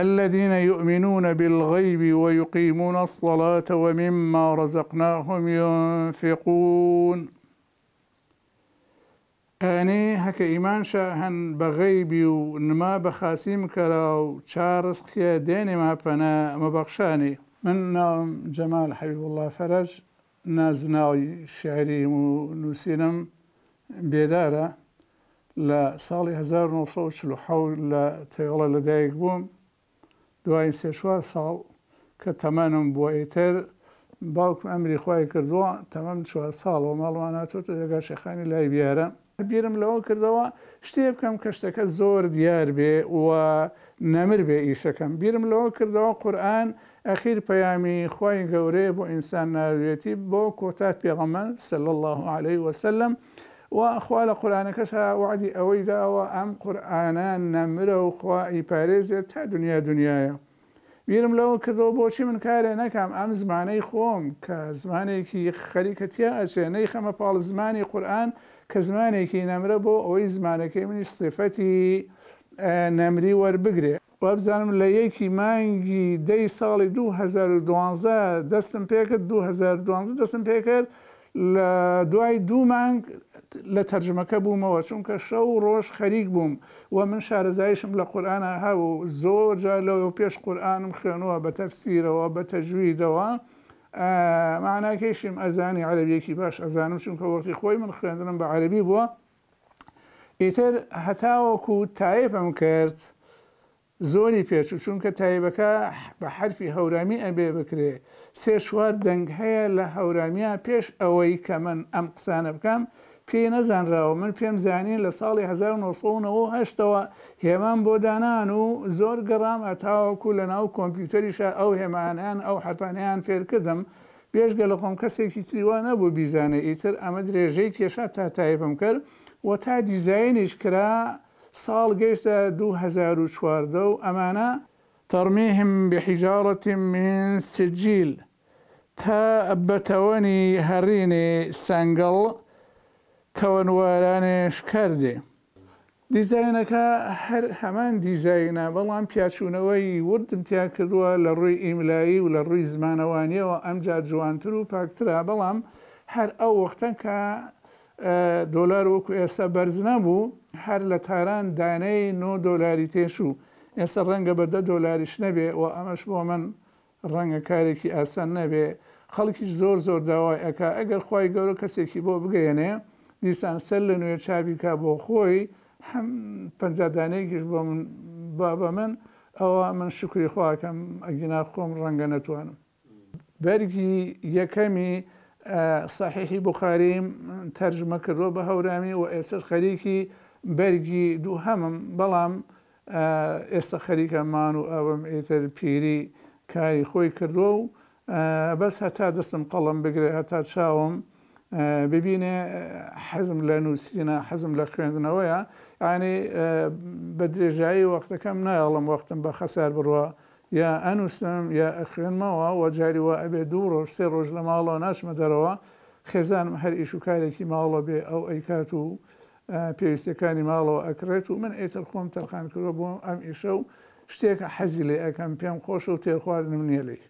الذين يؤمنون بالغيب ويقيمون الصلاة ومما رزقناهم ينفقون أني هك إيمان شاهن بغيبي ونما بخاسيم نما بەخاسیم خيادين ما چارسخیە مبخشاني ماپەنە ئەمە بەخشانی من ناوم جەمال حەبیبوڵڵا فەرەج نازناوی شعریم و نووسینم بێدارە لە ساڵی 1940 لە تێڵە بوم دوای سێشوار ساڵ کە تەمەنم بووە ئیتر باوکم ئەمری خی کردووە تەمەم چوار ساڵەوە ماڵواناتۆتە دەگا شێخانی لای بیارە بیرم لەوە کردەوە شتێ بکەم کە شتەکە زۆر دیار بێ وە نەمر بێ ئیشەکەم بیرم لەوە کردەوە قورآن ئەخیر پەیامی خی گەورەیە بۆ ئینسان ناوێتی بۆ کۆتا پێغەمە سل الله عليه وسلم وخوا لە قورانەکەشە وعدی ئەوەی داوە ئەم قورآانان نەمرە و خوا ئیپارێزێت تا دنیا دنیاە بیرم لەوە کردەوە بۆچی من کارێ نەکەم ئەم زمانەی خۆم کە زمانێکی خەریکەتیا ئەچێ نەی خەمە پاڵ زمانی قورآن کە زمانێکی نەمرە بۆ ئەوەی زمانەکەی منیش سفەتی نەمری وەربگرێ وەبزانم لە یەکی مانگی دەی ساڵی 2012 دەستم پێکرد 2012 دەستم پێکرد لە دوای دوو مانگ لە تەرجمەکە بوومەوە چونکە شەو ڕۆژ خەریک بووم و من شارەزایشم لە قورآانە هاو زۆر جا لەوە پێش قورآانم خوێنەوە بە تەفسیرەوە بە تەجویدەوە ماناکەیشیم ئەزانی عەربیەکی باش ئەزانم چونکە وەختی خۆی من خوێندنم بە عەربی بووە ئیتر هەتاوەکو تایپم کرد. زۆری پێچوو چونکە تایبەکە بە حرفی هەورامی ئەبێ بکرێ سێ شوار دەنگ هەیە لە هەورامیە پێش ئەوەی کە من ئەم قسانە بکەم پێ نەزانراوە من پێم زانین لە ساڵی 1990ەوە هێمان بۆ دانان و زۆر گەڕام ئەتاوەکو لە ناو کۆمپیوتەریشە ئەو هێمانیان ئەو حرپانیان فێرکردم پێشگە لە خۆم کەسێکی تریوان نەبوو بیزانە ئیتر ئەمە درێژەی کێشە تا تایبم کرد و تا دیزینیش کرا ساڵ گەیشتە 2014 و ئەمانە تەڕمیهم بحیجارەتی من سجیل تا بەتەوەنی هەڕینێ سنگڵ تەوەنوارانێش کردێ. دیزینەکە هەر هەمان دیزینە بەڵام پیاچوونەوەی وردمتیا کردووە لە ڕووی ئیملایی و لە ڕووی زمانەوانیەوە ئەمجار جوانتر و پاکترا بەڵام هەر ئەو وەختەکە دۆلار وەکو ئێستا بەرز نەبوو هەر لە تاران دانەی نۆ دۆلاری تێشوو ئێستا ڕەنگە بە دە دۆلاریش نەبێ و ئەمەش بۆ من ڕەنگە کارێکی ئاسان نەبێ خەڵکیش زۆر زۆر داوای ئەک ئەگەر خی گەورە کەسێکی بۆ بگەێنێ دیسان سەر لە نوێ چاویکە بۆ خۆی هەم پەنجدانەیەکیش بۆ من بابە من ئەوە من شکری خواکەم ئەگینا خۆم ڕەنگە نەتوانم. بەرگی یەکەمی سەحیحی بخاریم تەرجمە کردۆ بە هەورامی و ئێسر خەریکی بەرگی دوو هەمم بەڵام ئێستا خەریکەمان و ئەوم ئیتر پیری کاری خۆی کردووە و بەس هەتا دەستم قەڵم بگرێت هەتا چاوم ببینێ حەزم لە نووسینە حەزم لە خوێندنەوەیە ینی بە درێژایی وەختەکەم نایڵم وەختم بە خەسار بڕوە یا ئەنووسم یا ئەخێنمەوە وە جاریوە ئەبێ دوو ڕۆژ سێ ڕۆژ لە ماڵەوە ناشمە دەرەوە خێزانم هەر ئیشوکارێکی ماڵە بێ ئەو ئەیکات و پێویستەکانی ماڵەوە ئەکرێت و من ئێتر خۆم تەرخان کردەوە بۆ ئەم ئیشە و شتێکە حەزی لێ ئەەکەم پێم خۆش و تێخواردنم نیە لەی.